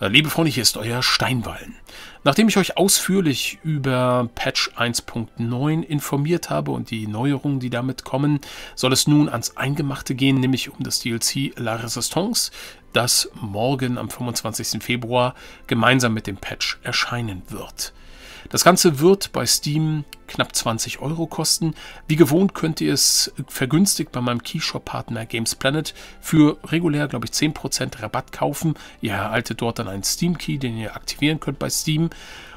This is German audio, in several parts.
Äh, liebe Freunde, hier ist euer Steinwallen. Nachdem ich euch ausführlich über Patch 1.9 informiert habe und die Neuerungen, die damit kommen, soll es nun ans Eingemachte gehen, nämlich um das DLC La Resistance, das morgen am 25. Februar gemeinsam mit dem Patch erscheinen wird. Das Ganze wird bei Steam knapp 20 Euro kosten. Wie gewohnt könnt ihr es vergünstigt bei meinem Keyshop-Partner Games Planet für regulär, glaube ich, 10% Rabatt kaufen. Ihr erhaltet dort dann einen Steam-Key, den ihr aktivieren könnt bei Steam.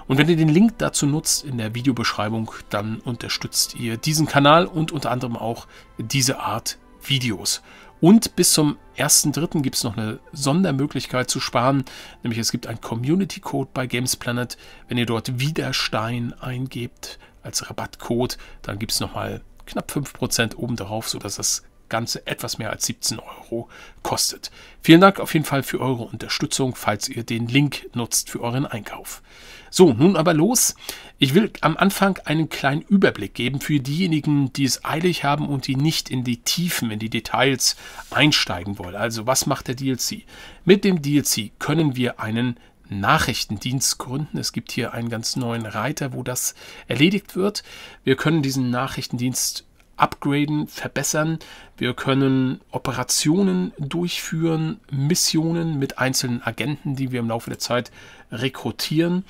Und wenn ihr den Link dazu nutzt in der Videobeschreibung, dann unterstützt ihr diesen Kanal und unter anderem auch diese Art Videos. Und bis zum 1.3. gibt es noch eine Sondermöglichkeit zu sparen, nämlich es gibt einen Community Code bei Gamesplanet. Wenn ihr dort Widerstein eingebt als Rabattcode, dann gibt es nochmal knapp 5% obendrauf, sodass das Ganze etwas mehr als 17 Euro kostet. Vielen Dank auf jeden Fall für eure Unterstützung, falls ihr den Link nutzt für euren Einkauf. So, nun aber los. Ich will am Anfang einen kleinen Überblick geben für diejenigen, die es eilig haben und die nicht in die Tiefen, in die Details einsteigen wollen. Also, was macht der DLC? Mit dem DLC können wir einen Nachrichtendienst gründen. Es gibt hier einen ganz neuen Reiter, wo das erledigt wird. Wir können diesen Nachrichtendienst upgraden, verbessern. Wir können Operationen durchführen, Missionen mit einzelnen Agenten, die wir im Laufe der Zeit rekrutieren.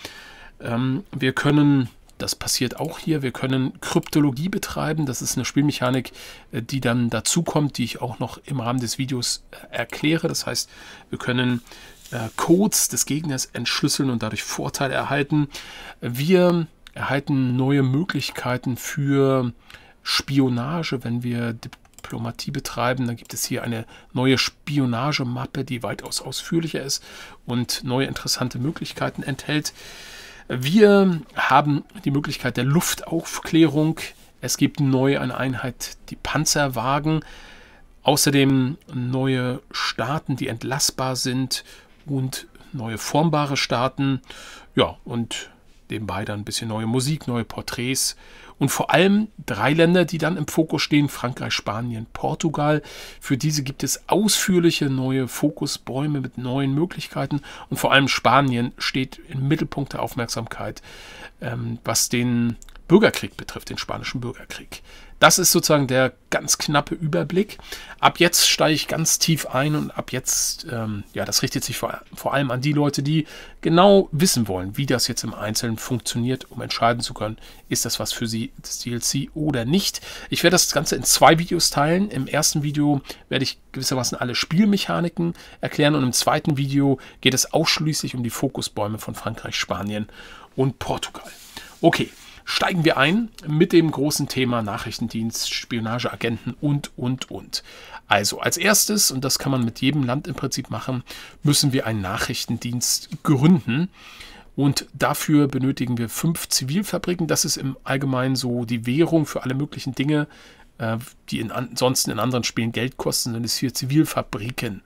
Ähm, wir können das passiert auch hier. Wir können Kryptologie betreiben. Das ist eine Spielmechanik, äh, die dann dazu kommt, die ich auch noch im Rahmen des Videos äh, erkläre. Das heißt, wir können äh, Codes des Gegners entschlüsseln und dadurch Vorteile erhalten. Wir erhalten neue Möglichkeiten für Spionage, wenn wir Diplomatie betreiben. Dann gibt es hier eine neue Spionagemappe, die weitaus ausführlicher ist und neue interessante Möglichkeiten enthält. Wir haben die Möglichkeit der Luftaufklärung. Es gibt neu eine Einheit, die Panzerwagen. Außerdem neue Staaten, die entlassbar sind und neue formbare Staaten. Ja, und nebenbei dann ein bisschen neue Musik, neue Porträts und vor allem drei Länder, die dann im Fokus stehen, Frankreich, Spanien, Portugal. Für diese gibt es ausführliche neue Fokusbäume mit neuen Möglichkeiten und vor allem Spanien steht im Mittelpunkt der Aufmerksamkeit, ähm, was den Bürgerkrieg betrifft, den spanischen Bürgerkrieg. Das ist sozusagen der ganz knappe Überblick. Ab jetzt steige ich ganz tief ein und ab jetzt, ähm, ja, das richtet sich vor, vor allem an die Leute, die genau wissen wollen, wie das jetzt im Einzelnen funktioniert, um entscheiden zu können, ist das was für sie, das DLC oder nicht. Ich werde das Ganze in zwei Videos teilen. Im ersten Video werde ich gewissermaßen alle Spielmechaniken erklären und im zweiten Video geht es ausschließlich um die Fokusbäume von Frankreich, Spanien und Portugal. Okay steigen wir ein mit dem großen Thema Nachrichtendienst, Spionageagenten und, und, und. Also als erstes, und das kann man mit jedem Land im Prinzip machen, müssen wir einen Nachrichtendienst gründen. Und dafür benötigen wir fünf Zivilfabriken. Das ist im Allgemeinen so die Währung für alle möglichen Dinge, äh, die in, ansonsten in anderen Spielen Geld kosten, sind es hier Zivilfabriken.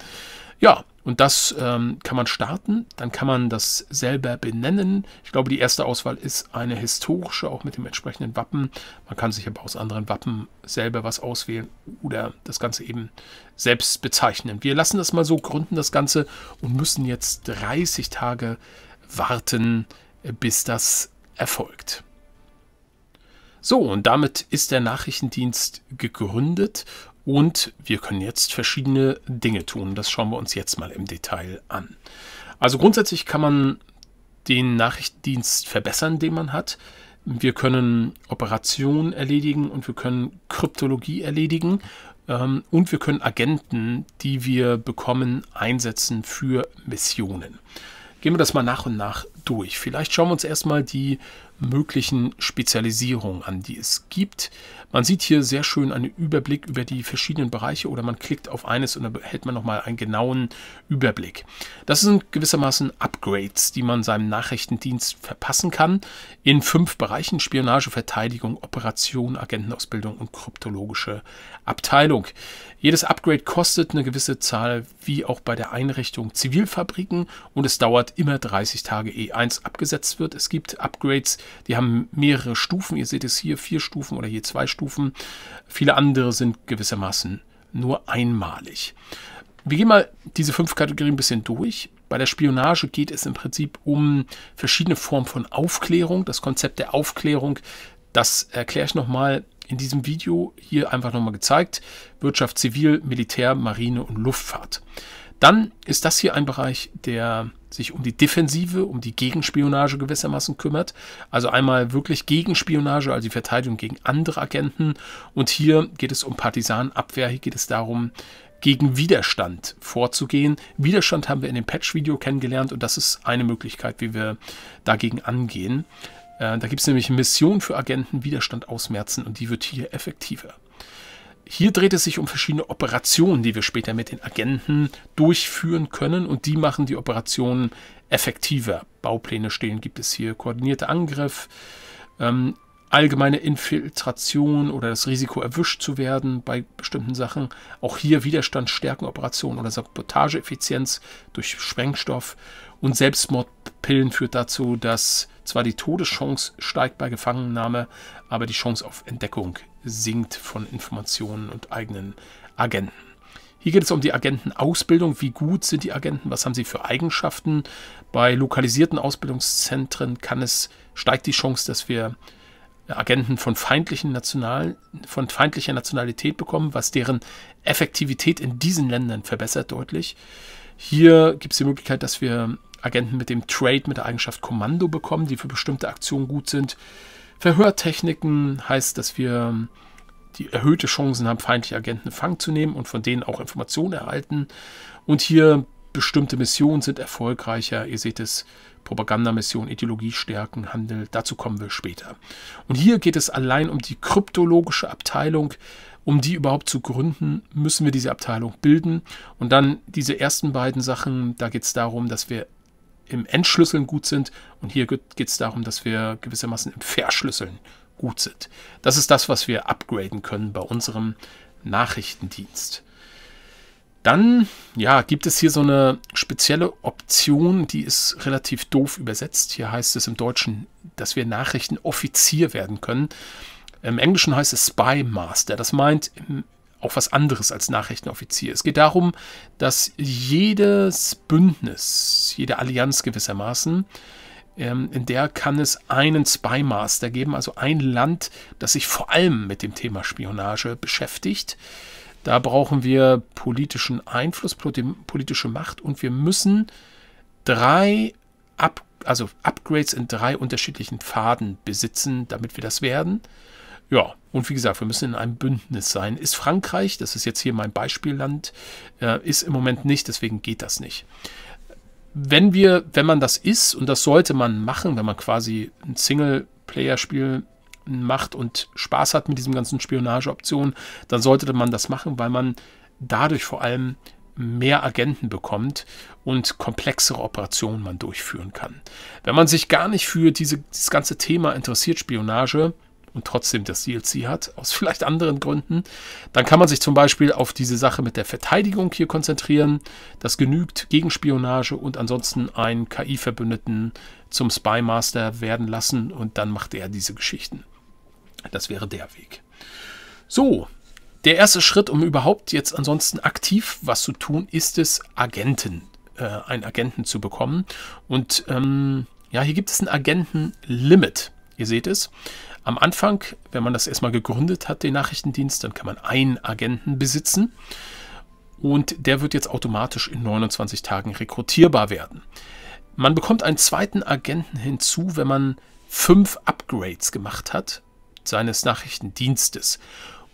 Ja, und das ähm, kann man starten, dann kann man das selber benennen. Ich glaube, die erste Auswahl ist eine historische, auch mit dem entsprechenden Wappen. Man kann sich aber aus anderen Wappen selber was auswählen oder das Ganze eben selbst bezeichnen. Wir lassen das mal so, gründen das Ganze und müssen jetzt 30 Tage warten, äh, bis das erfolgt. So, und damit ist der Nachrichtendienst gegründet und wir können jetzt verschiedene Dinge tun. Das schauen wir uns jetzt mal im Detail an. Also grundsätzlich kann man den Nachrichtendienst verbessern, den man hat. Wir können Operationen erledigen und wir können Kryptologie erledigen. Ähm, und wir können Agenten, die wir bekommen, einsetzen für Missionen. Gehen wir das mal nach und nach durch. Vielleicht schauen wir uns erstmal die möglichen Spezialisierungen an, die es gibt. Man sieht hier sehr schön einen Überblick über die verschiedenen Bereiche oder man klickt auf eines und dann erhält man nochmal einen genauen Überblick. Das sind gewissermaßen Upgrades, die man seinem Nachrichtendienst verpassen kann in fünf Bereichen Spionage, Verteidigung, Operation, Agentenausbildung und kryptologische Abteilung. Jedes Upgrade kostet eine gewisse Zahl, wie auch bei der Einrichtung Zivilfabriken und es dauert immer 30 Tage, ehe eins abgesetzt wird. Es gibt Upgrades, die haben mehrere Stufen. Ihr seht es hier, vier Stufen oder je zwei Stufen. Viele andere sind gewissermaßen nur einmalig. Wir gehen mal diese fünf Kategorien ein bisschen durch. Bei der Spionage geht es im Prinzip um verschiedene Formen von Aufklärung. Das Konzept der Aufklärung, das erkläre ich nochmal in diesem Video hier einfach nochmal gezeigt. Wirtschaft, Zivil, Militär, Marine und Luftfahrt. Dann ist das hier ein Bereich, der sich um die Defensive, um die Gegenspionage gewissermaßen kümmert. Also einmal wirklich Gegenspionage, also die Verteidigung gegen andere Agenten. Und hier geht es um Partisanabwehr, Hier geht es darum, gegen Widerstand vorzugehen. Widerstand haben wir in dem Patch-Video kennengelernt und das ist eine Möglichkeit, wie wir dagegen angehen. Äh, da gibt es nämlich Mission für Agenten Widerstand ausmerzen und die wird hier effektiver. Hier dreht es sich um verschiedene Operationen, die wir später mit den Agenten durchführen können und die machen die Operationen effektiver. Baupläne stehen gibt es hier, koordinierter Angriff, ähm, allgemeine Infiltration oder das Risiko erwischt zu werden bei bestimmten Sachen. Auch hier Widerstand stärken Operationen oder Sabotageeffizienz durch Sprengstoff und Selbstmordpillen führt dazu, dass zwar die Todeschance steigt bei Gefangennahme, aber die Chance auf Entdeckung sinkt von Informationen und eigenen Agenten. Hier geht es um die Agentenausbildung. Wie gut sind die Agenten? Was haben sie für Eigenschaften? Bei lokalisierten Ausbildungszentren kann es, steigt die Chance, dass wir Agenten von, feindlichen National, von feindlicher Nationalität bekommen, was deren Effektivität in diesen Ländern verbessert deutlich. Hier gibt es die Möglichkeit, dass wir Agenten mit dem Trade mit der Eigenschaft Kommando bekommen, die für bestimmte Aktionen gut sind. Verhörtechniken heißt, dass wir ähm, die erhöhte Chancen haben, feindliche Agenten in Fang zu nehmen und von denen auch Informationen erhalten. Und hier bestimmte Missionen sind erfolgreicher. Ihr seht es, Propagandamission, Ideologie stärken, Handel, dazu kommen wir später. Und hier geht es allein um die kryptologische Abteilung. Um die überhaupt zu gründen, müssen wir diese Abteilung bilden. Und dann diese ersten beiden Sachen, da geht es darum, dass wir im Entschlüsseln gut sind. Und hier geht es darum, dass wir gewissermaßen im Verschlüsseln gut sind. Das ist das, was wir upgraden können bei unserem Nachrichtendienst. Dann ja, gibt es hier so eine spezielle Option, die ist relativ doof übersetzt. Hier heißt es im Deutschen, dass wir Nachrichtenoffizier werden können. Im Englischen heißt es Spy Master. Das meint, im auch was anderes als Nachrichtenoffizier. Es geht darum, dass jedes Bündnis, jede Allianz gewissermaßen, ähm, in der kann es einen Spymaster geben, also ein Land, das sich vor allem mit dem Thema Spionage beschäftigt. Da brauchen wir politischen Einfluss, politische Macht und wir müssen drei Up also Upgrades in drei unterschiedlichen Pfaden besitzen, damit wir das werden. Ja, und wie gesagt, wir müssen in einem Bündnis sein. Ist Frankreich, das ist jetzt hier mein Beispielland, äh, ist im Moment nicht, deswegen geht das nicht. Wenn wir, wenn man das ist, und das sollte man machen, wenn man quasi ein Singleplayer-Spiel macht und Spaß hat mit diesen ganzen Spionageoptionen, dann sollte man das machen, weil man dadurch vor allem mehr Agenten bekommt und komplexere Operationen man durchführen kann. Wenn man sich gar nicht für diese, dieses ganze Thema interessiert, Spionage, und trotzdem das DLC e hat, aus vielleicht anderen Gründen. Dann kann man sich zum Beispiel auf diese Sache mit der Verteidigung hier konzentrieren. Das genügt Gegenspionage und ansonsten einen KI-Verbündeten zum Spymaster werden lassen und dann macht er diese Geschichten. Das wäre der Weg. So, der erste Schritt, um überhaupt jetzt ansonsten aktiv was zu tun, ist es, Agenten, äh, einen Agenten zu bekommen. Und ähm, ja, hier gibt es ein Agenten-Limit. Ihr seht es. Am Anfang, wenn man das erstmal gegründet hat, den Nachrichtendienst, dann kann man einen Agenten besitzen und der wird jetzt automatisch in 29 Tagen rekrutierbar werden. Man bekommt einen zweiten Agenten hinzu, wenn man fünf Upgrades gemacht hat seines Nachrichtendienstes.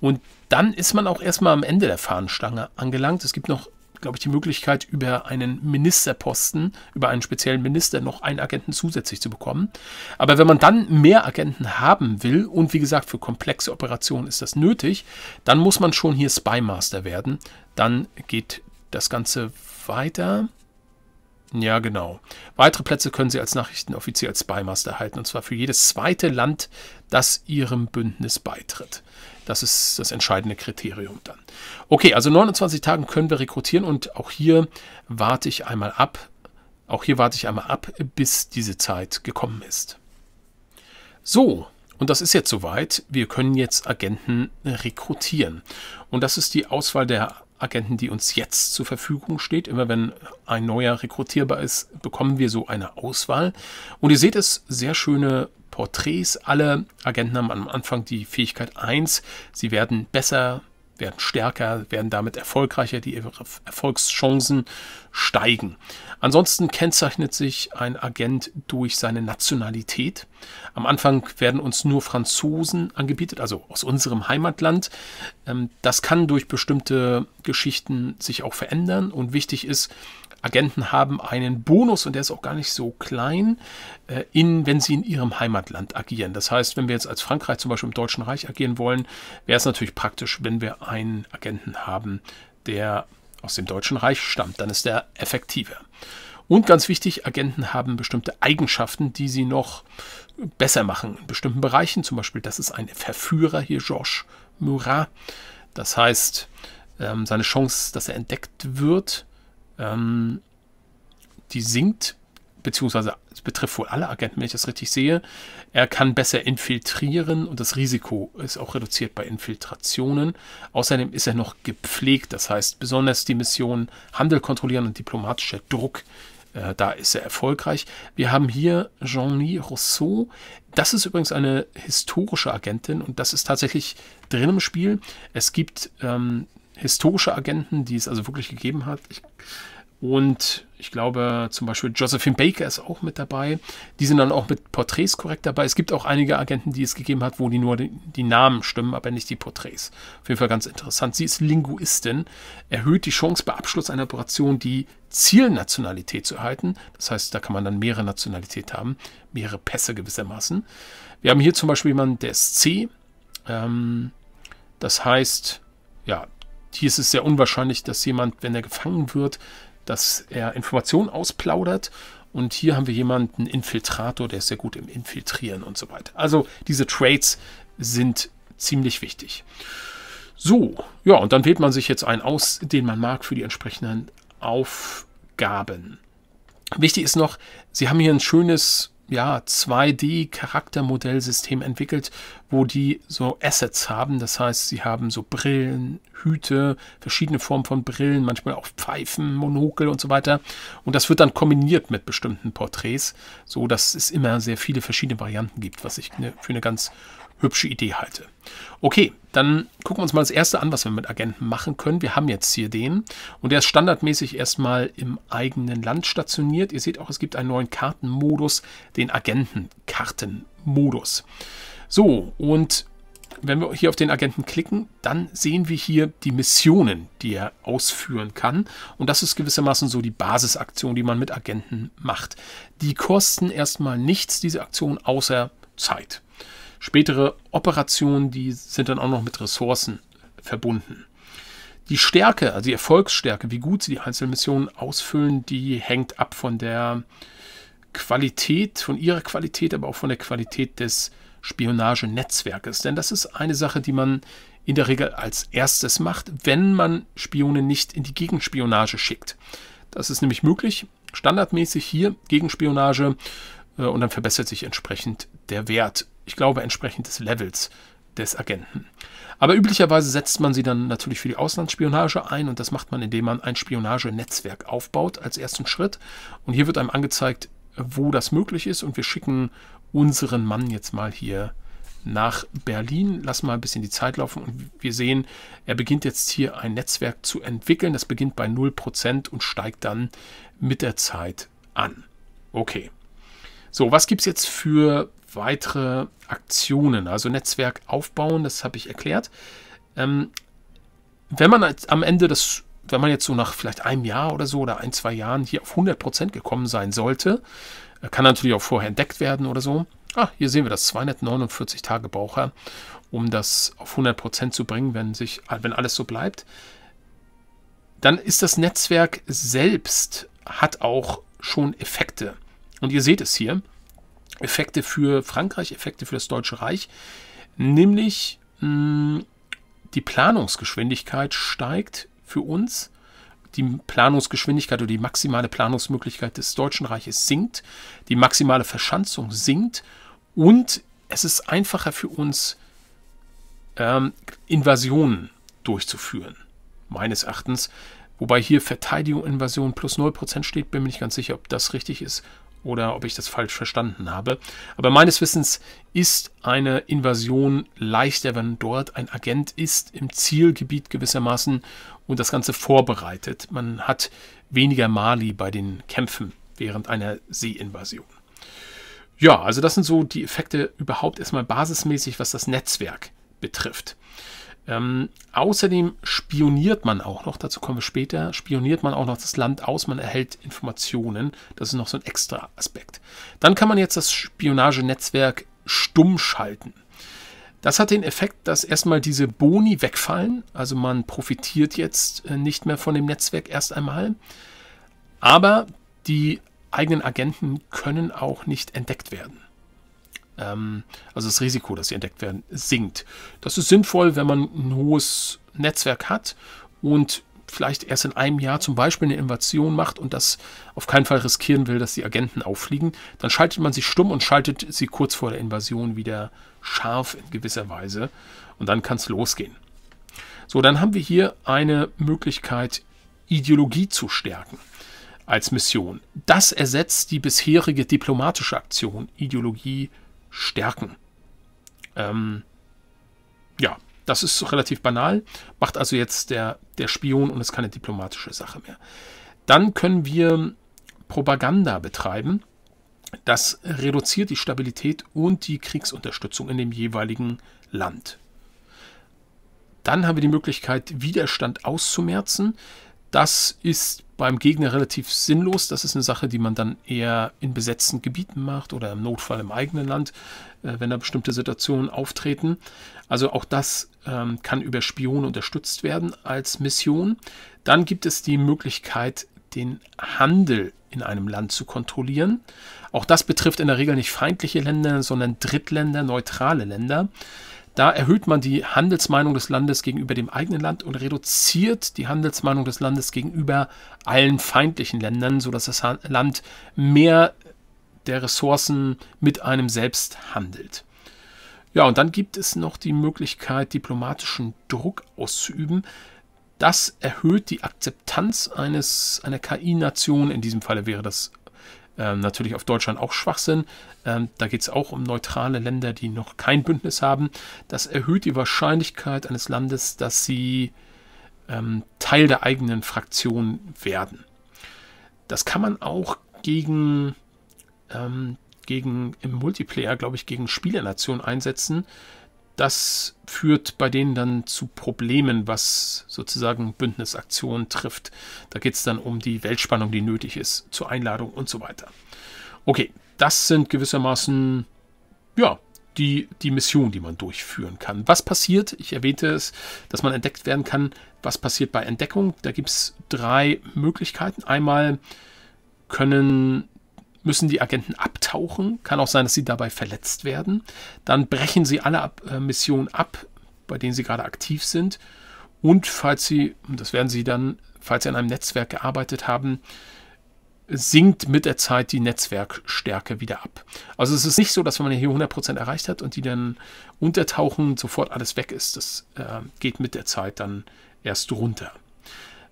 Und dann ist man auch erstmal am Ende der Fahnenstange angelangt. Es gibt noch glaube ich, die Möglichkeit, über einen Ministerposten, über einen speziellen Minister noch einen Agenten zusätzlich zu bekommen. Aber wenn man dann mehr Agenten haben will, und wie gesagt, für komplexe Operationen ist das nötig, dann muss man schon hier Spymaster werden. Dann geht das Ganze weiter. Ja, genau. Weitere Plätze können Sie als Nachrichtenoffizier als Spymaster erhalten, und zwar für jedes zweite Land, das Ihrem Bündnis beitritt. Das ist das entscheidende Kriterium dann. Okay, also 29 Tagen können wir rekrutieren und auch hier warte ich einmal ab. Auch hier warte ich einmal ab, bis diese Zeit gekommen ist. So, und das ist jetzt soweit. Wir können jetzt Agenten rekrutieren. Und das ist die Auswahl der Agenten, die uns jetzt zur Verfügung steht. Immer wenn ein neuer rekrutierbar ist, bekommen wir so eine Auswahl. Und ihr seht es, sehr schöne Porträts. Alle Agenten haben am Anfang die Fähigkeit 1. Sie werden besser, werden stärker, werden damit erfolgreicher, die Erfolgschancen steigen. Ansonsten kennzeichnet sich ein Agent durch seine Nationalität. Am Anfang werden uns nur Franzosen angebietet, also aus unserem Heimatland. Ähm, das kann durch bestimmte Geschichten sich auch verändern und wichtig ist, Agenten haben einen Bonus und der ist auch gar nicht so klein, äh, in, wenn sie in ihrem Heimatland agieren. Das heißt, wenn wir jetzt als Frankreich zum Beispiel im Deutschen Reich agieren wollen, wäre es natürlich praktisch, wenn wir einen Agenten haben, der aus dem Deutschen Reich stammt. Dann ist der effektiver. Und ganz wichtig, Agenten haben bestimmte Eigenschaften, die sie noch besser machen in bestimmten Bereichen. Zum Beispiel, das ist ein Verführer hier, Georges Murat. Das heißt, ähm, seine Chance, dass er entdeckt wird, ähm, die sinkt, beziehungsweise es betrifft wohl alle Agenten, wenn ich das richtig sehe. Er kann besser infiltrieren und das Risiko ist auch reduziert bei Infiltrationen. Außerdem ist er noch gepflegt, das heißt besonders die Mission Handel kontrollieren und diplomatischer Druck äh, da ist er erfolgreich. Wir haben hier jean louis Rousseau. Das ist übrigens eine historische Agentin und das ist tatsächlich drin im Spiel. Es gibt ähm, historische Agenten, die es also wirklich gegeben hat. Ich, und ich glaube, zum Beispiel Josephine Baker ist auch mit dabei. Die sind dann auch mit Porträts korrekt dabei. Es gibt auch einige Agenten, die es gegeben hat, wo die nur die, die Namen stimmen, aber nicht die Porträts. Auf jeden Fall ganz interessant. Sie ist Linguistin, erhöht die Chance bei Abschluss einer Operation die Zielnationalität zu erhalten. Das heißt, da kann man dann mehrere Nationalität haben, mehrere Pässe gewissermaßen. Wir haben hier zum Beispiel jemanden, der ist C. Ähm, das heißt, ja, hier ist es sehr unwahrscheinlich, dass jemand, wenn er gefangen wird, dass er Informationen ausplaudert. Und hier haben wir jemanden Infiltrator, der ist sehr gut im Infiltrieren und so weiter. Also diese Traits sind ziemlich wichtig. So, ja, und dann wählt man sich jetzt einen aus, den man mag für die entsprechenden Aufgaben. Wichtig ist noch, Sie haben hier ein schönes ja, 2D-Charaktermodellsystem entwickelt, wo die so Assets haben. Das heißt, sie haben so Brillen, Hüte, verschiedene Formen von Brillen, manchmal auch Pfeifen, Monokel und so weiter. Und das wird dann kombiniert mit bestimmten Porträts, so dass es immer sehr viele verschiedene Varianten gibt, was ich ne, für eine ganz hübsche Idee halte. Okay, dann gucken wir uns mal das erste an, was wir mit Agenten machen können. Wir haben jetzt hier den und der ist standardmäßig erstmal im eigenen Land stationiert. Ihr seht auch, es gibt einen neuen Kartenmodus, den Agentenkartenmodus. So, und wenn wir hier auf den Agenten klicken, dann sehen wir hier die Missionen, die er ausführen kann. Und das ist gewissermaßen so die Basisaktion, die man mit Agenten macht. Die kosten erstmal nichts, diese Aktion, außer Zeit. Spätere Operationen, die sind dann auch noch mit Ressourcen verbunden. Die Stärke, also die Erfolgsstärke, wie gut sie die einzelnen Missionen ausfüllen, die hängt ab von der Qualität, von ihrer Qualität, aber auch von der Qualität des Spionagenetzwerkes. Denn das ist eine Sache, die man in der Regel als erstes macht, wenn man Spione nicht in die Gegenspionage schickt. Das ist nämlich möglich, standardmäßig hier Gegenspionage äh, und dann verbessert sich entsprechend der Wert ich glaube, entsprechend des Levels des Agenten. Aber üblicherweise setzt man sie dann natürlich für die Auslandsspionage ein und das macht man, indem man ein Spionagenetzwerk aufbaut als ersten Schritt. Und hier wird einem angezeigt, wo das möglich ist und wir schicken unseren Mann jetzt mal hier nach Berlin. Lass mal ein bisschen die Zeit laufen und wir sehen, er beginnt jetzt hier ein Netzwerk zu entwickeln. Das beginnt bei 0% und steigt dann mit der Zeit an. Okay. So, was gibt es jetzt für weitere Aktionen, also Netzwerk aufbauen, das habe ich erklärt. Ähm, wenn man am Ende das, wenn man jetzt so nach vielleicht einem Jahr oder so oder ein, zwei Jahren hier auf 100% gekommen sein sollte, äh, kann natürlich auch vorher entdeckt werden oder so. Ah, hier sehen wir das, 249 Tage braucht er, um das auf 100% zu bringen, wenn, sich, wenn alles so bleibt. Dann ist das Netzwerk selbst, hat auch schon Effekte. Und ihr seht es hier, Effekte für Frankreich, Effekte für das Deutsche Reich, nämlich mh, die Planungsgeschwindigkeit steigt für uns die Planungsgeschwindigkeit oder die maximale Planungsmöglichkeit des Deutschen Reiches sinkt, die maximale Verschanzung sinkt und es ist einfacher für uns, ähm, Invasionen durchzuführen, meines Erachtens. Wobei hier Verteidigung, Invasion plus 0% steht, bin mir nicht ganz sicher, ob das richtig ist oder ob ich das falsch verstanden habe. Aber meines Wissens ist eine Invasion leichter, wenn dort ein Agent ist, im Zielgebiet gewissermaßen und das Ganze vorbereitet. Man hat weniger Mali bei den Kämpfen während einer Seeinvasion. Ja, also das sind so die Effekte überhaupt erstmal basismäßig, was das Netzwerk betrifft. Ähm, außerdem spioniert man auch noch, dazu kommen wir später, spioniert man auch noch das Land aus, man erhält Informationen. Das ist noch so ein extra Aspekt. Dann kann man jetzt das Spionagenetzwerk stumm schalten. Das hat den Effekt, dass erstmal diese Boni wegfallen. Also man profitiert jetzt äh, nicht mehr von dem Netzwerk erst einmal. Aber die eigenen Agenten können auch nicht entdeckt werden. Ähm, also das Risiko, dass sie entdeckt werden, sinkt. Das ist sinnvoll, wenn man ein hohes Netzwerk hat und vielleicht erst in einem Jahr zum Beispiel eine Invasion macht und das auf keinen Fall riskieren will, dass die Agenten auffliegen, dann schaltet man sie stumm und schaltet sie kurz vor der Invasion wieder scharf in gewisser Weise und dann kann es losgehen. So, dann haben wir hier eine Möglichkeit, Ideologie zu stärken als Mission. Das ersetzt die bisherige diplomatische Aktion, Ideologie zu stärken. Ähm, ja, das ist relativ banal, macht also jetzt der, der Spion und ist keine diplomatische Sache mehr. Dann können wir Propaganda betreiben. Das reduziert die Stabilität und die Kriegsunterstützung in dem jeweiligen Land. Dann haben wir die Möglichkeit, Widerstand auszumerzen. Das ist beim Gegner relativ sinnlos. Das ist eine Sache, die man dann eher in besetzten Gebieten macht oder im Notfall im eigenen Land, äh, wenn da bestimmte Situationen auftreten. Also auch das ähm, kann über Spione unterstützt werden als Mission. Dann gibt es die Möglichkeit, den Handel in einem Land zu kontrollieren. Auch das betrifft in der Regel nicht feindliche Länder, sondern Drittländer, neutrale Länder. Da erhöht man die Handelsmeinung des Landes gegenüber dem eigenen Land und reduziert die Handelsmeinung des Landes gegenüber allen feindlichen Ländern, sodass das Land mehr der Ressourcen mit einem selbst handelt. Ja, und dann gibt es noch die Möglichkeit, diplomatischen Druck auszuüben. Das erhöht die Akzeptanz eines, einer KI-Nation, in diesem Falle wäre das ähm, natürlich auf Deutschland auch Schwachsinn. Ähm, da geht es auch um neutrale Länder, die noch kein Bündnis haben. Das erhöht die Wahrscheinlichkeit eines Landes, dass sie ähm, Teil der eigenen Fraktion werden. Das kann man auch gegen, ähm, gegen im Multiplayer, glaube ich, gegen Spielernationen einsetzen das führt bei denen dann zu Problemen, was sozusagen Bündnisaktionen trifft. Da geht es dann um die Weltspannung, die nötig ist, zur Einladung und so weiter. Okay, das sind gewissermaßen, ja, die, die Mission, die man durchführen kann. Was passiert? Ich erwähnte es, dass man entdeckt werden kann. Was passiert bei Entdeckung? Da gibt es drei Möglichkeiten. Einmal können müssen die Agenten abtauchen. Kann auch sein, dass sie dabei verletzt werden. Dann brechen sie alle ab, äh, Missionen ab, bei denen sie gerade aktiv sind. Und falls sie, das werden sie dann, falls sie an einem Netzwerk gearbeitet haben, sinkt mit der Zeit die Netzwerkstärke wieder ab. Also es ist nicht so, dass wenn man hier 100% erreicht hat und die dann untertauchen, sofort alles weg ist. Das äh, geht mit der Zeit dann erst runter.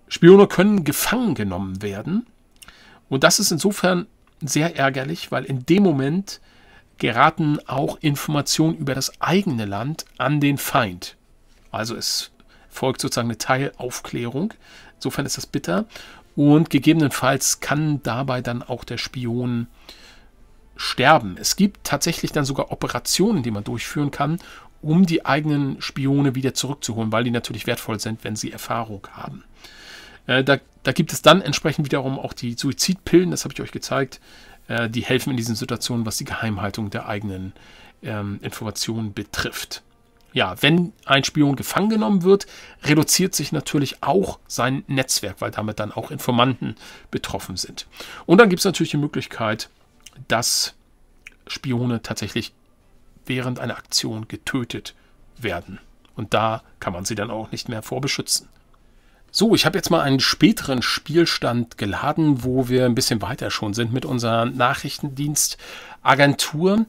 Spione können gefangen genommen werden. Und das ist insofern sehr ärgerlich, weil in dem Moment geraten auch Informationen über das eigene Land an den Feind. Also es folgt sozusagen eine Teilaufklärung. Insofern ist das bitter. Und gegebenenfalls kann dabei dann auch der Spion sterben. Es gibt tatsächlich dann sogar Operationen, die man durchführen kann, um die eigenen Spione wieder zurückzuholen, weil die natürlich wertvoll sind, wenn sie Erfahrung haben. Äh, da da gibt es dann entsprechend wiederum auch die Suizidpillen, das habe ich euch gezeigt, äh, die helfen in diesen Situationen, was die Geheimhaltung der eigenen ähm, Informationen betrifft. Ja, wenn ein Spion gefangen genommen wird, reduziert sich natürlich auch sein Netzwerk, weil damit dann auch Informanten betroffen sind. Und dann gibt es natürlich die Möglichkeit, dass Spione tatsächlich während einer Aktion getötet werden. Und da kann man sie dann auch nicht mehr vorbeschützen. So, ich habe jetzt mal einen späteren Spielstand geladen, wo wir ein bisschen weiter schon sind mit unserer Nachrichtendienstagentur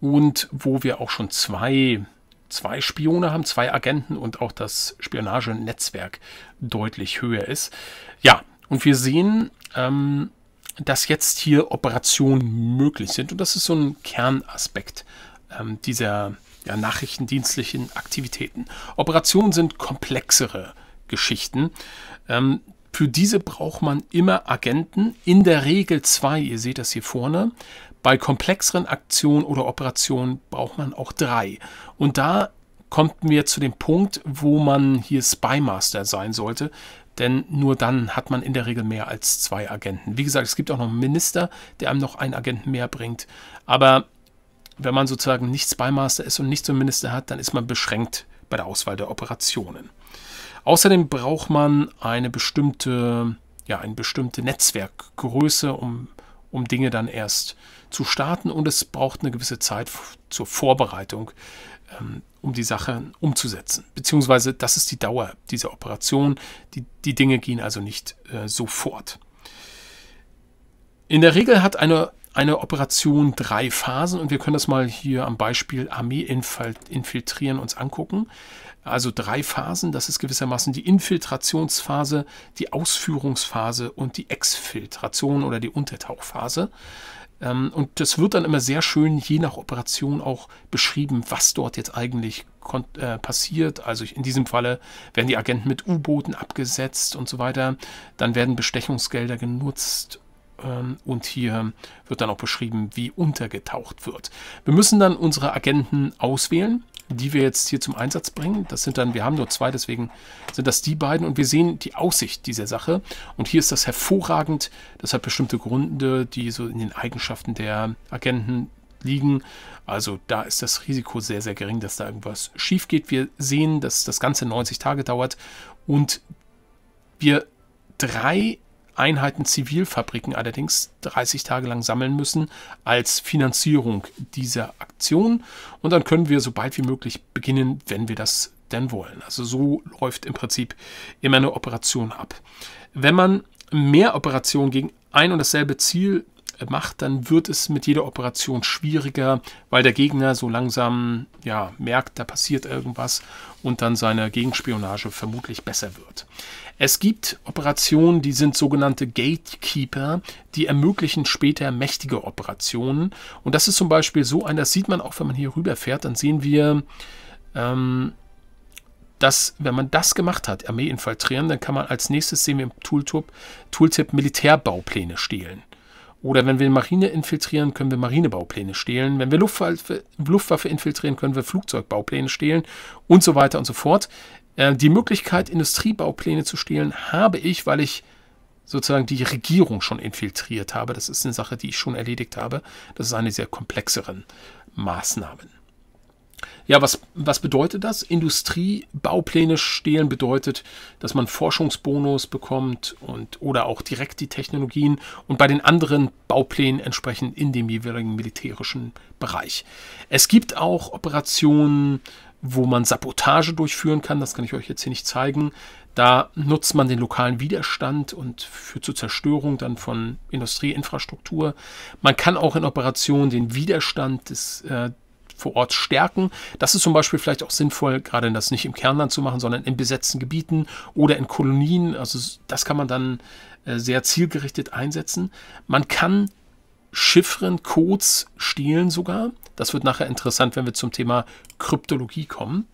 und wo wir auch schon zwei, zwei Spione haben, zwei Agenten und auch das Spionagenetzwerk deutlich höher ist. Ja, und wir sehen, ähm, dass jetzt hier Operationen möglich sind und das ist so ein Kernaspekt ähm, dieser ja, nachrichtendienstlichen Aktivitäten. Operationen sind komplexere Geschichten. Ähm, für diese braucht man immer Agenten, in der Regel zwei, ihr seht das hier vorne. Bei komplexeren Aktionen oder Operationen braucht man auch drei. Und da kommt mir zu dem Punkt, wo man hier Spymaster sein sollte, denn nur dann hat man in der Regel mehr als zwei Agenten. Wie gesagt, es gibt auch noch einen Minister, der einem noch einen Agenten mehr bringt, aber wenn man sozusagen nicht Spymaster ist und nicht so einen Minister hat, dann ist man beschränkt bei der Auswahl der Operationen. Außerdem braucht man eine bestimmte, ja, eine bestimmte Netzwerkgröße, um, um Dinge dann erst zu starten und es braucht eine gewisse Zeit zur Vorbereitung, ähm, um die Sache umzusetzen. Beziehungsweise das ist die Dauer dieser Operation. Die, die Dinge gehen also nicht äh, sofort. In der Regel hat eine eine Operation drei Phasen und wir können das mal hier am Beispiel Armee infiltrieren uns angucken. Also drei Phasen, das ist gewissermaßen die Infiltrationsphase, die Ausführungsphase und die Exfiltration oder die Untertauchphase. Ähm, und das wird dann immer sehr schön je nach Operation auch beschrieben, was dort jetzt eigentlich äh, passiert. Also in diesem Falle werden die Agenten mit U-Booten abgesetzt und so weiter. Dann werden Bestechungsgelder genutzt ähm, und hier wird dann auch beschrieben, wie untergetaucht wird. Wir müssen dann unsere Agenten auswählen, die wir jetzt hier zum Einsatz bringen. Das sind dann, wir haben nur zwei, deswegen sind das die beiden und wir sehen die Aussicht dieser Sache. Und hier ist das hervorragend. Das hat bestimmte Gründe, die so in den Eigenschaften der Agenten liegen. Also da ist das Risiko sehr, sehr gering, dass da irgendwas schief geht. Wir sehen, dass das Ganze 90 Tage dauert und wir drei Einheiten Zivilfabriken allerdings 30 Tage lang sammeln müssen als Finanzierung dieser Aktion. Und dann können wir so bald wie möglich beginnen, wenn wir das denn wollen. Also so läuft im Prinzip immer eine Operation ab. Wenn man mehr Operationen gegen ein und dasselbe Ziel macht, dann wird es mit jeder Operation schwieriger, weil der Gegner so langsam ja, merkt, da passiert irgendwas und dann seine Gegenspionage vermutlich besser wird. Es gibt Operationen, die sind sogenannte Gatekeeper, die ermöglichen später mächtige Operationen. Und das ist zum Beispiel so ein, das sieht man auch, wenn man hier rüber fährt, dann sehen wir, ähm, dass, wenn man das gemacht hat, Armee infiltrieren, dann kann man als nächstes sehen wir im Tooltip, Tooltip Militärbaupläne stehlen. Oder wenn wir Marine infiltrieren, können wir Marinebaupläne stehlen. Wenn wir Luftwaffe, Luftwaffe, infiltrieren, können wir Flugzeugbaupläne stehlen und so weiter und so fort. Äh, die Möglichkeit, Industriebaupläne zu stehlen, habe ich, weil ich sozusagen die Regierung schon infiltriert habe. Das ist eine Sache, die ich schon erledigt habe. Das ist eine sehr komplexeren Maßnahmen. Ja, was, was bedeutet das? Industriebaupläne stehlen bedeutet, dass man Forschungsbonus bekommt und oder auch direkt die Technologien und bei den anderen Bauplänen entsprechend in dem jeweiligen militärischen Bereich. Es gibt auch Operationen, wo man Sabotage durchführen kann. Das kann ich euch jetzt hier nicht zeigen. Da nutzt man den lokalen Widerstand und führt zur Zerstörung dann von Industrieinfrastruktur. Man kann auch in Operationen den Widerstand des äh, vor Ort stärken. Das ist zum Beispiel vielleicht auch sinnvoll, gerade das nicht im Kernland zu machen, sondern in besetzten Gebieten oder in Kolonien. Also das kann man dann äh, sehr zielgerichtet einsetzen. Man kann Chiffren, Codes stehlen sogar. Das wird nachher interessant, wenn wir zum Thema Kryptologie kommen.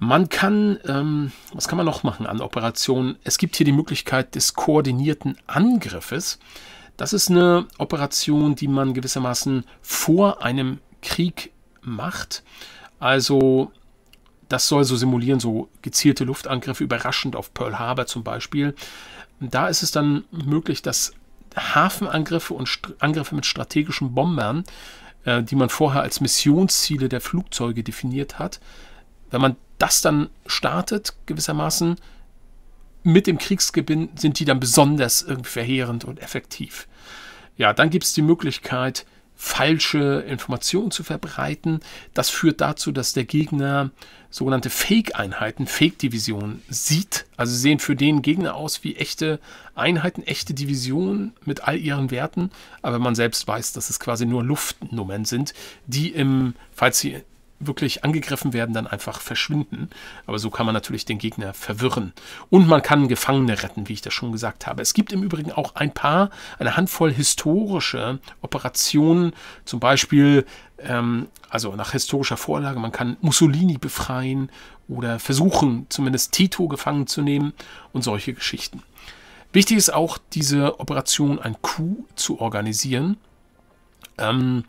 Man kann, ähm, was kann man noch machen an Operationen? Es gibt hier die Möglichkeit des koordinierten Angriffes. Das ist eine Operation, die man gewissermaßen vor einem Krieg macht. Also das soll so simulieren, so gezielte Luftangriffe überraschend auf Pearl Harbor zum Beispiel. Da ist es dann möglich, dass Hafenangriffe und St Angriffe mit strategischen Bombern, äh, die man vorher als Missionsziele der Flugzeuge definiert hat, wenn man das dann startet, gewissermaßen, mit dem Kriegsgewinn sind die dann besonders irgendwie verheerend und effektiv. Ja, dann gibt es die Möglichkeit, falsche Informationen zu verbreiten. Das führt dazu, dass der Gegner sogenannte Fake-Einheiten, Fake-Divisionen sieht. Also sehen für den Gegner aus wie echte Einheiten, echte Divisionen mit all ihren Werten. Aber man selbst weiß, dass es quasi nur Luftnummern sind, die im, falls sie wirklich angegriffen werden, dann einfach verschwinden. Aber so kann man natürlich den Gegner verwirren. Und man kann Gefangene retten, wie ich das schon gesagt habe. Es gibt im Übrigen auch ein paar, eine Handvoll historische Operationen, zum Beispiel, ähm, also nach historischer Vorlage, man kann Mussolini befreien oder versuchen, zumindest Tito gefangen zu nehmen und solche Geschichten. Wichtig ist auch, diese Operation ein Coup zu organisieren. Ähm,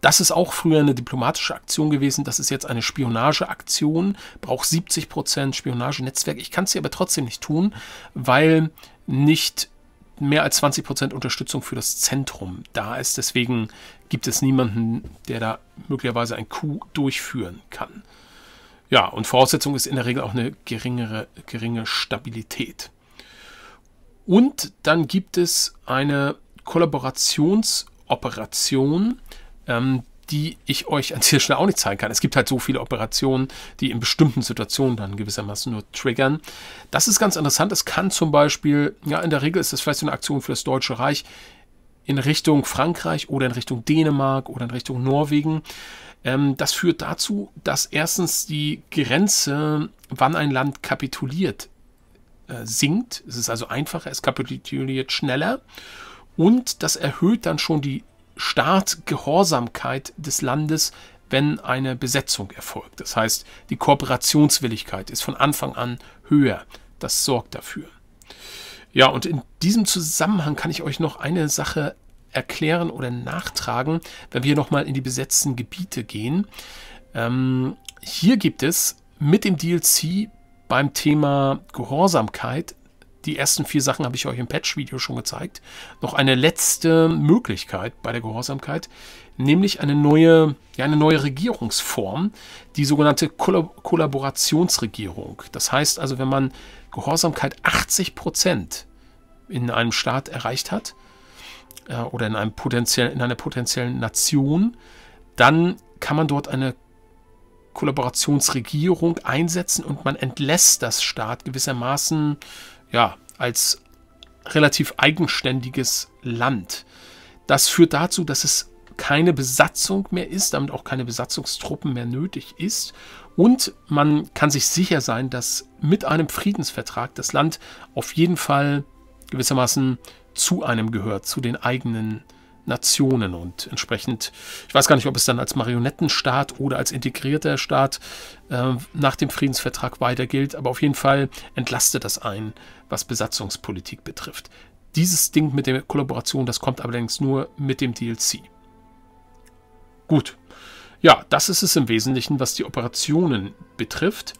das ist auch früher eine diplomatische Aktion gewesen, das ist jetzt eine Spionageaktion, braucht 70 Prozent Spionagenetzwerk. Ich kann es hier aber trotzdem nicht tun, weil nicht mehr als 20 Prozent Unterstützung für das Zentrum da ist. Deswegen gibt es niemanden, der da möglicherweise ein Coup durchführen kann. Ja, und Voraussetzung ist in der Regel auch eine geringere, geringe Stabilität. Und dann gibt es eine Kollaborationsoperation, ähm, die ich euch an dieser Stelle auch nicht zeigen kann. Es gibt halt so viele Operationen, die in bestimmten Situationen dann gewissermaßen nur triggern. Das ist ganz interessant. Es kann zum Beispiel, ja, in der Regel ist das vielleicht so eine Aktion für das Deutsche Reich in Richtung Frankreich oder in Richtung Dänemark oder in Richtung Norwegen. Ähm, das führt dazu, dass erstens die Grenze, wann ein Land kapituliert, äh, sinkt. Es ist also einfacher, es kapituliert schneller. Und das erhöht dann schon die Staatgehorsamkeit des Landes, wenn eine Besetzung erfolgt. Das heißt, die Kooperationswilligkeit ist von Anfang an höher. Das sorgt dafür. Ja, und in diesem Zusammenhang kann ich euch noch eine Sache erklären oder nachtragen, wenn wir nochmal in die besetzten Gebiete gehen. Ähm, hier gibt es mit dem DLC beim Thema Gehorsamkeit die ersten vier Sachen habe ich euch im Patch-Video schon gezeigt, noch eine letzte Möglichkeit bei der Gehorsamkeit, nämlich eine neue, ja, eine neue Regierungsform, die sogenannte Kollaborationsregierung. Das heißt also, wenn man Gehorsamkeit 80 Prozent in einem Staat erreicht hat äh, oder in, einem potenziell, in einer potenziellen Nation, dann kann man dort eine Kollaborationsregierung einsetzen und man entlässt das Staat gewissermaßen ja, als relativ eigenständiges Land. Das führt dazu, dass es keine Besatzung mehr ist, damit auch keine Besatzungstruppen mehr nötig ist. Und man kann sich sicher sein, dass mit einem Friedensvertrag das Land auf jeden Fall gewissermaßen zu einem gehört, zu den eigenen Nationen und entsprechend, ich weiß gar nicht, ob es dann als Marionettenstaat oder als integrierter Staat äh, nach dem Friedensvertrag weiter gilt, aber auf jeden Fall entlastet das einen was Besatzungspolitik betrifft. Dieses Ding mit der Kollaboration, das kommt allerdings nur mit dem DLC. Gut. Ja, das ist es im Wesentlichen, was die Operationen betrifft.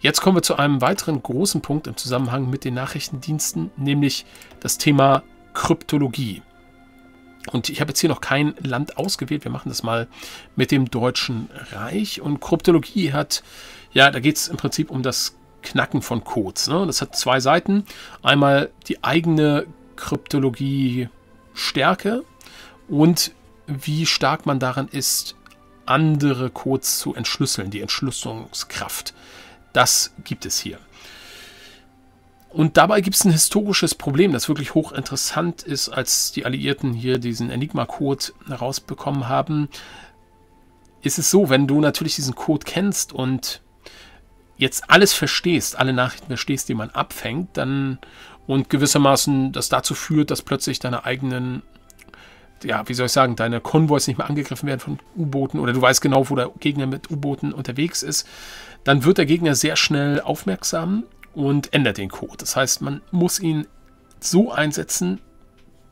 Jetzt kommen wir zu einem weiteren großen Punkt im Zusammenhang mit den Nachrichtendiensten, nämlich das Thema Kryptologie. Und ich habe jetzt hier noch kein Land ausgewählt. Wir machen das mal mit dem Deutschen Reich. Und Kryptologie hat, ja, da geht es im Prinzip um das Knacken von Codes. Ne? Das hat zwei Seiten. Einmal die eigene Kryptologie-Stärke und wie stark man daran ist, andere Codes zu entschlüsseln, die Entschlüsselungskraft. Das gibt es hier. Und dabei gibt es ein historisches Problem, das wirklich hochinteressant ist, als die Alliierten hier diesen Enigma-Code herausbekommen haben. Ist es so, wenn du natürlich diesen Code kennst und jetzt alles verstehst, alle Nachrichten verstehst, die man abfängt, dann und gewissermaßen das dazu führt, dass plötzlich deine eigenen, ja, wie soll ich sagen, deine Konvois nicht mehr angegriffen werden von U-Booten oder du weißt genau, wo der Gegner mit U-Booten unterwegs ist, dann wird der Gegner sehr schnell aufmerksam und ändert den Code. Das heißt, man muss ihn so einsetzen,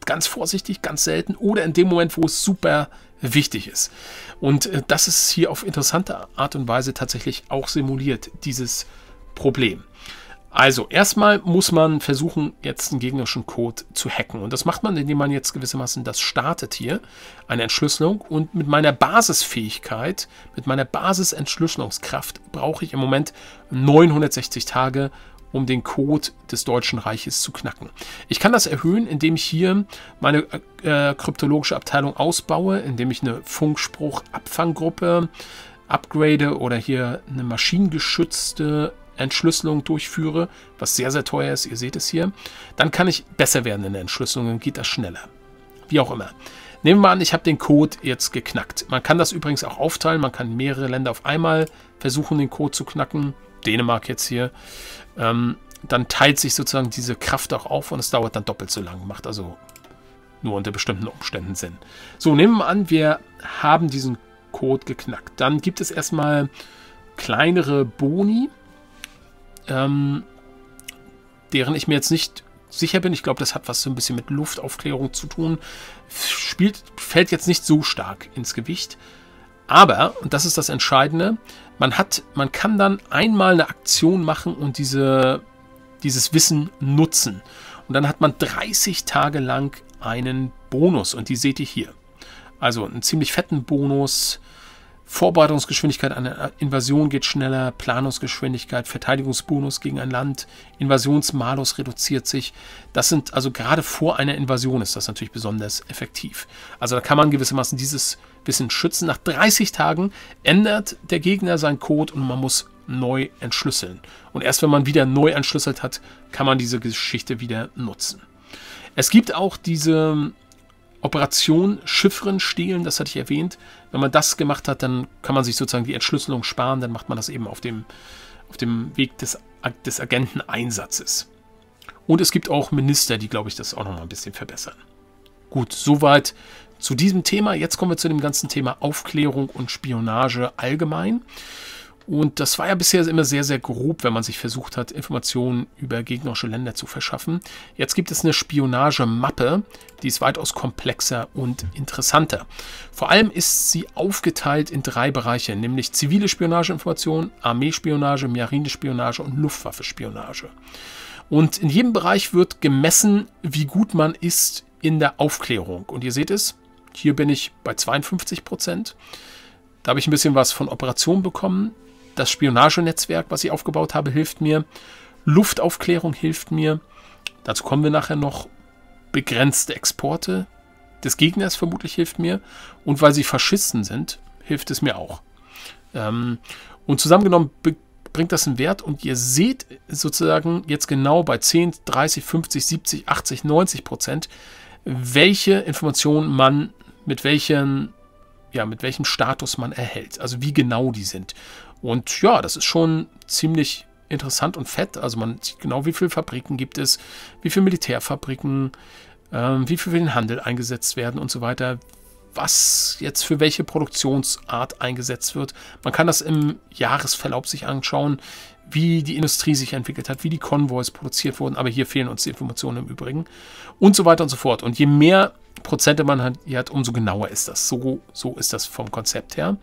ganz vorsichtig, ganz selten oder in dem Moment, wo es super wichtig ist. Und äh, das ist hier auf interessante Art und Weise tatsächlich auch simuliert, dieses Problem. Also, erstmal muss man versuchen, jetzt einen gegnerischen Code zu hacken. Und das macht man, indem man jetzt gewissermaßen das startet hier, eine Entschlüsselung. Und mit meiner Basisfähigkeit, mit meiner Basisentschlüsselungskraft brauche ich im Moment 960 Tage, um den Code des Deutschen Reiches zu knacken. Ich kann das erhöhen, indem ich hier meine äh, äh, kryptologische Abteilung ausbaue, indem ich eine Funkspruch-Abfanggruppe upgrade oder hier eine maschinengeschützte Entschlüsselung durchführe, was sehr, sehr teuer ist, ihr seht es hier, dann kann ich besser werden in der Entschlüsselung, dann geht das schneller. Wie auch immer. Nehmen wir mal an, ich habe den Code jetzt geknackt. Man kann das übrigens auch aufteilen, man kann mehrere Länder auf einmal versuchen, den Code zu knacken. Dänemark jetzt hier ähm, dann teilt sich sozusagen diese Kraft auch auf und es dauert dann doppelt so lang. Macht also nur unter bestimmten Umständen Sinn. So, nehmen wir an, wir haben diesen Code geknackt. Dann gibt es erstmal kleinere Boni, ähm, deren ich mir jetzt nicht sicher bin. Ich glaube, das hat was so ein bisschen mit Luftaufklärung zu tun. Spielt, fällt jetzt nicht so stark ins Gewicht. Aber, und das ist das Entscheidende, man hat, man kann dann einmal eine Aktion machen und diese, dieses Wissen nutzen. Und dann hat man 30 Tage lang einen Bonus und die seht ihr hier. Also einen ziemlich fetten Bonus, Vorbereitungsgeschwindigkeit einer äh, Invasion geht schneller, Planungsgeschwindigkeit, Verteidigungsbonus gegen ein Land, Invasionsmalus reduziert sich. Das sind also gerade vor einer Invasion ist das natürlich besonders effektiv. Also da kann man gewissermaßen dieses bisschen schützen. Nach 30 Tagen ändert der Gegner seinen Code und man muss neu entschlüsseln. Und erst wenn man wieder neu entschlüsselt hat, kann man diese Geschichte wieder nutzen. Es gibt auch diese Operation Chiffren stehlen, das hatte ich erwähnt. Wenn man das gemacht hat, dann kann man sich sozusagen die Entschlüsselung sparen, dann macht man das eben auf dem, auf dem Weg des, des Agenteneinsatzes. Und es gibt auch Minister, die, glaube ich, das auch nochmal ein bisschen verbessern. Gut, soweit zu diesem Thema. Jetzt kommen wir zu dem ganzen Thema Aufklärung und Spionage allgemein. Und das war ja bisher immer sehr, sehr grob, wenn man sich versucht hat, Informationen über gegnerische Länder zu verschaffen. Jetzt gibt es eine Spionagemappe, die ist weitaus komplexer und interessanter. Vor allem ist sie aufgeteilt in drei Bereiche, nämlich zivile Spionageinformationen, Armeespionage, Marinespionage und Luftwaffespionage. Und in jedem Bereich wird gemessen, wie gut man ist in der Aufklärung. Und ihr seht es, hier bin ich bei 52 Prozent. Da habe ich ein bisschen was von Operationen bekommen das Spionagenetzwerk, was ich aufgebaut habe, hilft mir. Luftaufklärung hilft mir. Dazu kommen wir nachher noch. Begrenzte Exporte des Gegners vermutlich hilft mir. Und weil sie Faschisten sind, hilft es mir auch. Ähm, und zusammengenommen bringt das einen Wert und ihr seht sozusagen jetzt genau bei 10, 30, 50, 70, 80, 90 Prozent, welche Informationen man mit welchen ja, mit welchem Status man erhält, also wie genau die sind. Und ja, das ist schon ziemlich interessant und fett. Also man sieht genau, wie viele Fabriken gibt es, wie viele Militärfabriken, ähm, wie viel für den Handel eingesetzt werden und so weiter. Was jetzt für welche Produktionsart eingesetzt wird. Man kann das im Jahresverlauf sich anschauen, wie die Industrie sich entwickelt hat, wie die Konvois produziert wurden. Aber hier fehlen uns die Informationen im Übrigen und so weiter und so fort. Und je mehr Prozente man hat, umso genauer ist das. So, so ist das vom Konzept her.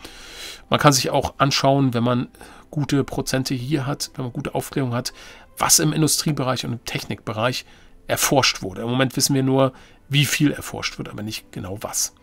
Man kann sich auch anschauen, wenn man gute Prozente hier hat, wenn man gute Aufklärung hat, was im Industriebereich und im Technikbereich erforscht wurde. Im Moment wissen wir nur, wie viel erforscht wird, aber nicht genau was.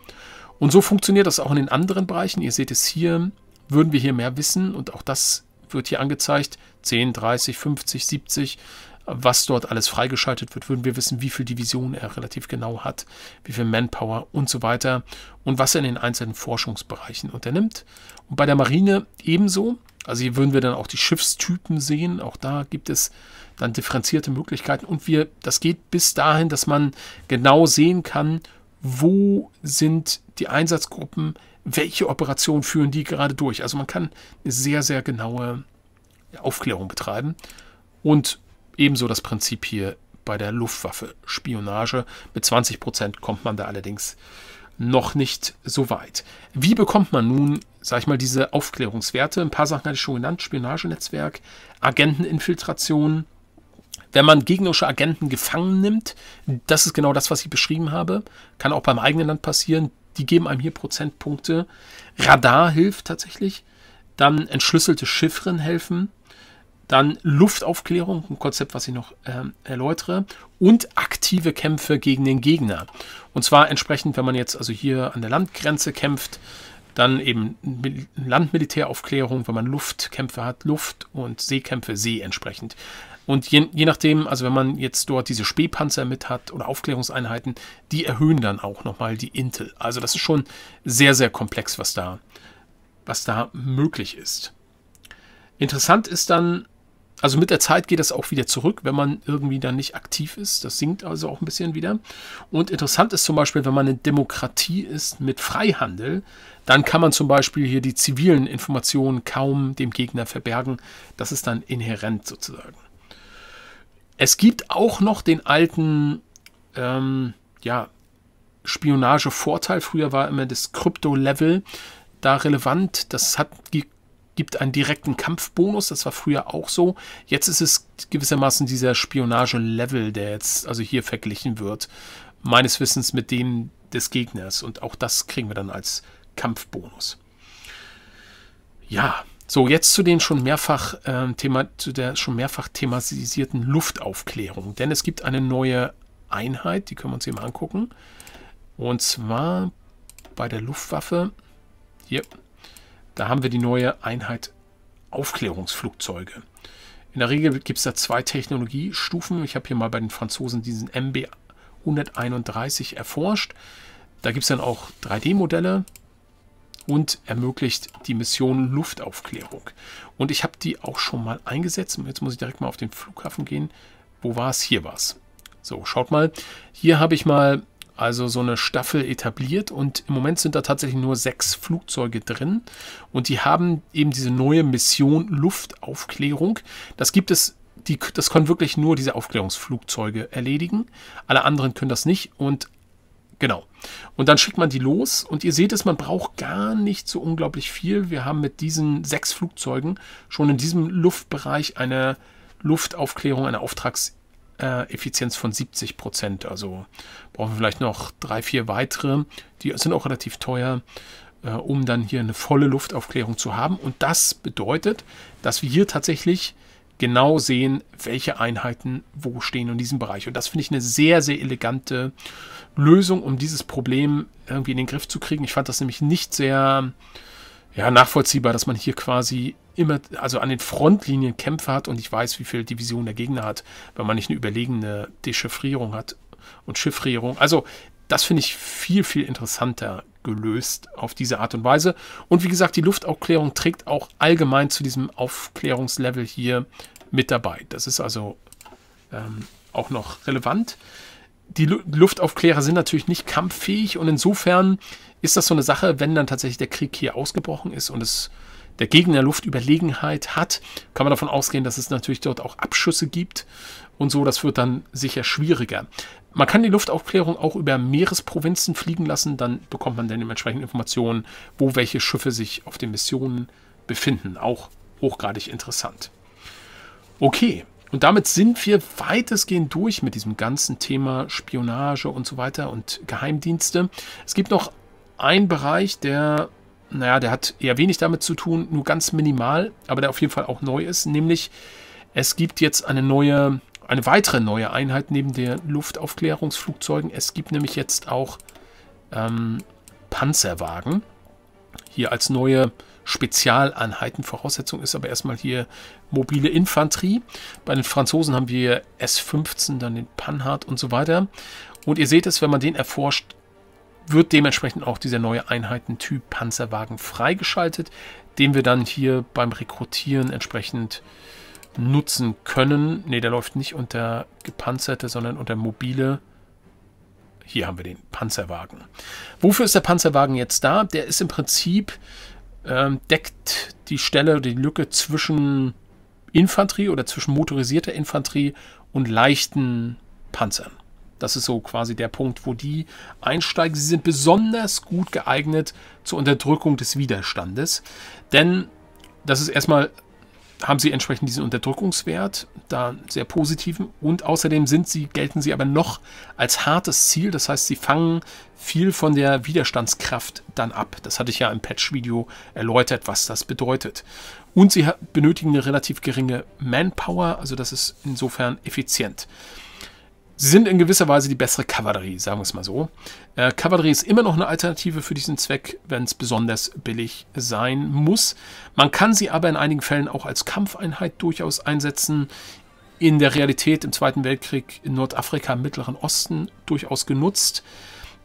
Und so funktioniert das auch in den anderen Bereichen. Ihr seht es hier, würden wir hier mehr wissen und auch das wird hier angezeigt, 10, 30, 50, 70 was dort alles freigeschaltet wird, würden wir wissen, wie viel Division er relativ genau hat, wie viel Manpower und so weiter und was er in den einzelnen Forschungsbereichen unternimmt. Und bei der Marine ebenso. Also hier würden wir dann auch die Schiffstypen sehen. Auch da gibt es dann differenzierte Möglichkeiten. Und wir, das geht bis dahin, dass man genau sehen kann, wo sind die Einsatzgruppen, welche Operationen führen die gerade durch. Also man kann eine sehr, sehr genaue Aufklärung betreiben. Und Ebenso das Prinzip hier bei der Luftwaffe Spionage. Mit 20% Prozent kommt man da allerdings noch nicht so weit. Wie bekommt man nun, sag ich mal, diese Aufklärungswerte? Ein paar Sachen hatte ich schon genannt: Spionagenetzwerk, Agenteninfiltration. Wenn man gegnerische Agenten gefangen nimmt, das ist genau das, was ich beschrieben habe, kann auch beim eigenen Land passieren. Die geben einem hier Prozentpunkte. Radar hilft tatsächlich. Dann entschlüsselte Chiffren helfen. Dann Luftaufklärung, ein Konzept, was ich noch ähm, erläutere. Und aktive Kämpfe gegen den Gegner. Und zwar entsprechend, wenn man jetzt also hier an der Landgrenze kämpft, dann eben Landmilitäraufklärung, wenn man Luftkämpfe hat, Luft- und Seekämpfe, See entsprechend. Und je, je, nachdem, also wenn man jetzt dort diese Spähpanzer mit hat oder Aufklärungseinheiten, die erhöhen dann auch nochmal die Intel. Also das ist schon sehr, sehr komplex, was da, was da möglich ist. Interessant ist dann also mit der Zeit geht das auch wieder zurück, wenn man irgendwie dann nicht aktiv ist. Das sinkt also auch ein bisschen wieder. Und interessant ist zum Beispiel, wenn man eine Demokratie ist mit Freihandel, dann kann man zum Beispiel hier die zivilen Informationen kaum dem Gegner verbergen. Das ist dann inhärent sozusagen. Es gibt auch noch den alten ähm, ja, Spionagevorteil. Früher war immer das Krypto-Level da relevant. Das hat, gibt einen direkten Kampfbonus, das war früher auch so. Jetzt ist es gewissermaßen dieser Spionage-Level, der jetzt also hier verglichen wird, meines Wissens mit dem des Gegners. Und auch das kriegen wir dann als Kampfbonus. Ja, so jetzt zu den schon mehrfach äh, Thema, zu der schon mehrfach thematisierten Luftaufklärung. Denn es gibt eine neue Einheit, die können wir uns eben angucken. Und zwar bei der Luftwaffe. Hier, da haben wir die neue Einheit Aufklärungsflugzeuge. In der Regel gibt es da zwei Technologiestufen. Ich habe hier mal bei den Franzosen diesen MB 131 erforscht. Da gibt es dann auch 3D-Modelle und ermöglicht die Mission Luftaufklärung. Und ich habe die auch schon mal eingesetzt. Jetzt muss ich direkt mal auf den Flughafen gehen. Wo war es? Hier war es. So, schaut mal. Hier habe ich mal also so eine Staffel etabliert und im Moment sind da tatsächlich nur sechs Flugzeuge drin und die haben eben diese neue Mission Luftaufklärung. Das gibt es, die, das können wirklich nur diese Aufklärungsflugzeuge erledigen. Alle anderen können das nicht und Genau. Und dann schickt man die los und ihr seht es, man braucht gar nicht so unglaublich viel. Wir haben mit diesen sechs Flugzeugen schon in diesem Luftbereich eine Luftaufklärung, eine Auftrags- äh, Effizienz von 70 Prozent. Also brauchen wir vielleicht noch drei, vier weitere. Die sind auch relativ teuer, äh, um dann hier eine volle Luftaufklärung zu haben. Und das bedeutet, dass wir hier tatsächlich genau sehen, welche Einheiten wo stehen in diesem Bereich. Und das finde ich eine sehr, sehr elegante Lösung, um dieses Problem irgendwie in den Griff zu kriegen. Ich fand das nämlich nicht sehr ja, nachvollziehbar, dass man hier quasi immer, also an den Frontlinien Kämpfe hat und ich weiß, wie viel Division der Gegner hat, wenn man nicht eine überlegene Dechiffrierung hat und Chiffrierung. Also das finde ich viel, viel interessanter gelöst auf diese Art und Weise. Und wie gesagt, die Luftaufklärung trägt auch allgemein zu diesem Aufklärungslevel hier mit dabei. Das ist also ähm, auch noch relevant. Die Luftaufklärer sind natürlich nicht kampffähig und insofern ist das so eine Sache, wenn dann tatsächlich der Krieg hier ausgebrochen ist und es der Gegner Luftüberlegenheit hat, kann man davon ausgehen, dass es natürlich dort auch Abschüsse gibt und so. Das wird dann sicher schwieriger. Man kann die Luftaufklärung auch über Meeresprovinzen fliegen lassen, dann bekommt man dann dementsprechend Informationen, wo welche Schiffe sich auf den Missionen befinden. Auch hochgradig interessant. Okay, und damit sind wir weitestgehend durch mit diesem ganzen Thema Spionage und so weiter und Geheimdienste. Es gibt noch einen Bereich, der naja, der hat eher wenig damit zu tun, nur ganz minimal, aber der auf jeden Fall auch neu ist, nämlich es gibt jetzt eine neue, eine weitere neue Einheit neben den Luftaufklärungsflugzeugen. Es gibt nämlich jetzt auch ähm, Panzerwagen. Hier als neue Spezialeinheiten. Voraussetzung ist aber erstmal hier mobile Infanterie. Bei den Franzosen haben wir S-15, dann den Panhard und so weiter. Und ihr seht es, wenn man den erforscht, wird dementsprechend auch dieser neue Einheitentyp Panzerwagen freigeschaltet, den wir dann hier beim Rekrutieren entsprechend nutzen können. Ne, der läuft nicht unter gepanzerte, sondern unter mobile. Hier haben wir den Panzerwagen. Wofür ist der Panzerwagen jetzt da? Der ist im Prinzip, ähm, deckt die Stelle, die Lücke zwischen Infanterie oder zwischen motorisierter Infanterie und leichten Panzern. Das ist so quasi der Punkt, wo die einsteigen. Sie sind besonders gut geeignet zur Unterdrückung des Widerstandes. Denn das ist erstmal, haben sie entsprechend diesen Unterdrückungswert, da sehr positiven. Und außerdem sind sie, gelten sie aber noch als hartes Ziel. Das heißt, sie fangen viel von der Widerstandskraft dann ab. Das hatte ich ja im Patch-Video erläutert, was das bedeutet. Und sie benötigen eine relativ geringe Manpower, also das ist insofern effizient. Sie sind in gewisser Weise die bessere Kavallerie, sagen wir es mal so. Äh, Kavallerie ist immer noch eine Alternative für diesen Zweck, wenn es besonders billig sein muss. Man kann sie aber in einigen Fällen auch als Kampfeinheit durchaus einsetzen. In der Realität im Zweiten Weltkrieg in Nordafrika, im Mittleren Osten durchaus genutzt.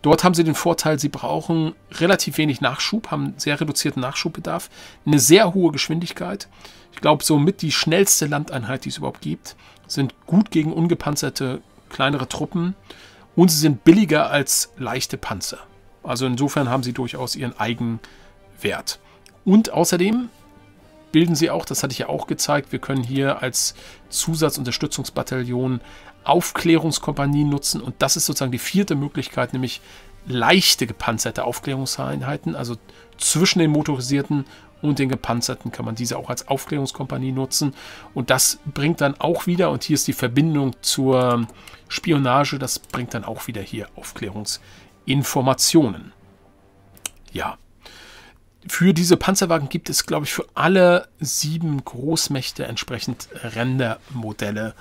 Dort haben sie den Vorteil, sie brauchen relativ wenig Nachschub, haben sehr reduzierten Nachschubbedarf, eine sehr hohe Geschwindigkeit. Ich glaube, somit die schnellste Landeinheit, die es überhaupt gibt, sind gut gegen ungepanzerte kleinere Truppen und sie sind billiger als leichte Panzer. Also insofern haben sie durchaus ihren eigenen Wert. Und außerdem bilden sie auch, das hatte ich ja auch gezeigt, wir können hier als Zusatzunterstützungsbataillon Aufklärungskompanien nutzen und das ist sozusagen die vierte Möglichkeit, nämlich leichte gepanzerte Aufklärungseinheiten, also zwischen den motorisierten und den gepanzerten kann man diese auch als Aufklärungskompanie nutzen. Und das bringt dann auch wieder, und hier ist die Verbindung zur Spionage, das bringt dann auch wieder hier Aufklärungsinformationen. Ja. Für diese Panzerwagen gibt es, glaube ich, für alle sieben Großmächte entsprechend Rendermodelle,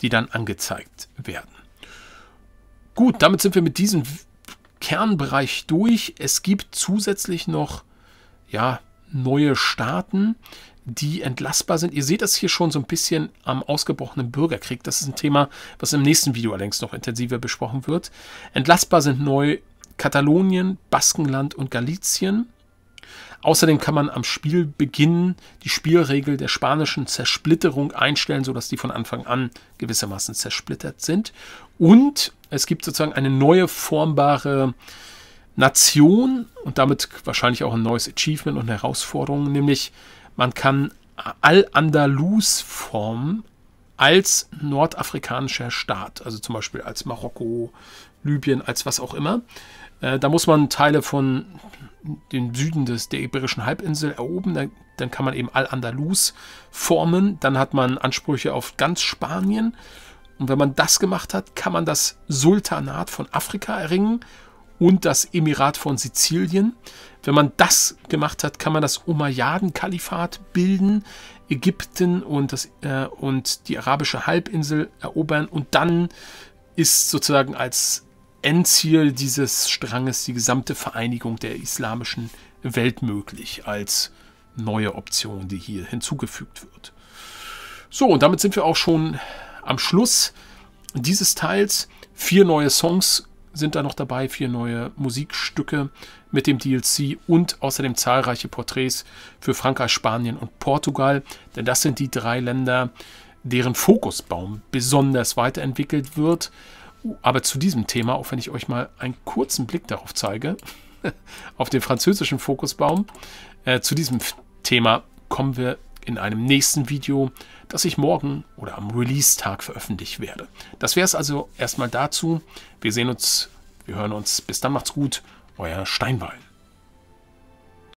die dann angezeigt werden. Gut, damit sind wir mit diesem Kernbereich durch. Es gibt zusätzlich noch, ja, neue Staaten, die entlastbar sind. Ihr seht das hier schon so ein bisschen am ausgebrochenen Bürgerkrieg. Das ist ein Thema, was im nächsten Video allerdings noch intensiver besprochen wird. Entlastbar sind neu Katalonien, Baskenland und Galizien. Außerdem kann man am Spielbeginn die Spielregel der spanischen Zersplitterung einstellen, sodass die von Anfang an gewissermaßen zersplittert sind. Und es gibt sozusagen eine neue formbare äh, Nation und damit wahrscheinlich auch ein neues Achievement und Herausforderung, nämlich man kann Al-Andalus formen als nordafrikanischer Staat, also zum Beispiel als Marokko, Libyen, als was auch immer. Äh, da muss man Teile von dem Süden des, der Iberischen Halbinsel erobern, dann, dann kann man eben Al-Andalus formen, dann hat man Ansprüche auf ganz Spanien und wenn man das gemacht hat, kann man das Sultanat von Afrika erringen und das Emirat von Sizilien. Wenn man das gemacht hat, kann man das Umayyaden-Kalifat bilden, Ägypten und, das, äh, und die arabische Halbinsel erobern und dann ist sozusagen als Endziel dieses Stranges die gesamte Vereinigung der islamischen Welt möglich als neue Option, die hier hinzugefügt wird. So, und damit sind wir auch schon am Schluss dieses Teils. Vier neue Songs sind da noch dabei, vier neue Musikstücke mit dem DLC und außerdem zahlreiche Porträts für Frankreich, Spanien und Portugal, denn das sind die drei Länder, deren Fokusbaum besonders weiterentwickelt wird. Aber zu diesem Thema, auch wenn ich euch mal einen kurzen Blick darauf zeige, auf den französischen Fokusbaum, äh, zu diesem Thema kommen wir in einem nächsten Video, das ich morgen oder am Release-Tag veröffentlichen werde. Das wäre es also erstmal dazu. Wir sehen uns, wir hören uns. Bis dann, macht's gut. Euer Steinwald.